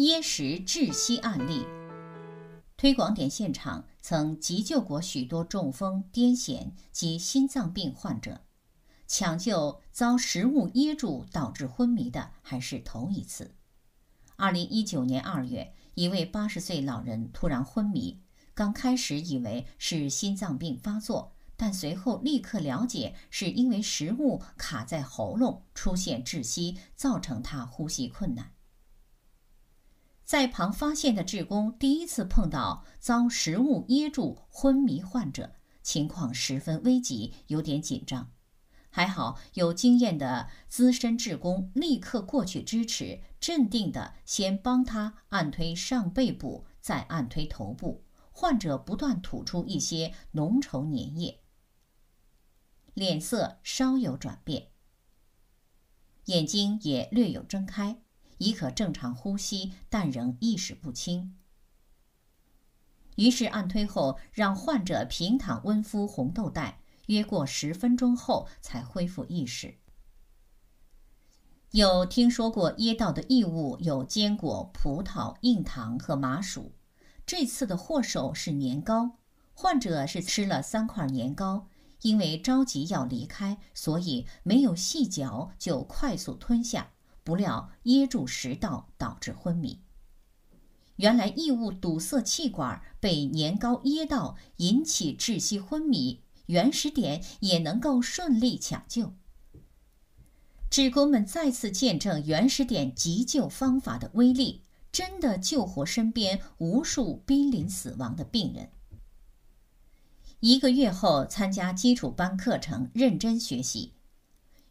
噎食窒息案例推广点现场曾急救过许多中风、癫痫及心脏病患者，抢救遭食物噎住导致昏迷的还是头一次。二零一九年二月，一位八十岁老人突然昏迷，刚开始以为是心脏病发作，但随后立刻了解是因为食物卡在喉咙出现窒息，造成他呼吸困难。在旁发现的志工第一次碰到遭食物噎住昏迷患者，情况十分危急，有点紧张。还好有经验的资深志工立刻过去支持，镇定的先帮他按推上背部，再按推头部。患者不断吐出一些浓稠粘液，脸色稍有转变，眼睛也略有睁开。已可正常呼吸，但仍意识不清。于是按推后，让患者平躺，温敷红豆袋，约过十分钟后才恢复意识。有听说过噎到的异物有坚果、葡萄、硬糖和麻薯，这次的祸首是年糕。患者是吃了三块年糕，因为着急要离开，所以没有细嚼就快速吞下。不料噎住食道，导致昏迷。原来异物堵塞气管，被年糕噎到，引起窒息昏迷。原始点也能够顺利抢救。职工们再次见证原始点急救方法的威力，真的救活身边无数濒临死亡的病人。一个月后，参加基础班课程，认真学习。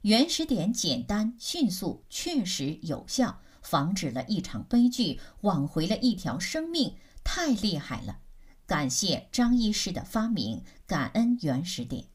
原始点简单、迅速、确实有效，防止了一场悲剧，挽回了一条生命，太厉害了！感谢张医师的发明，感恩原始点。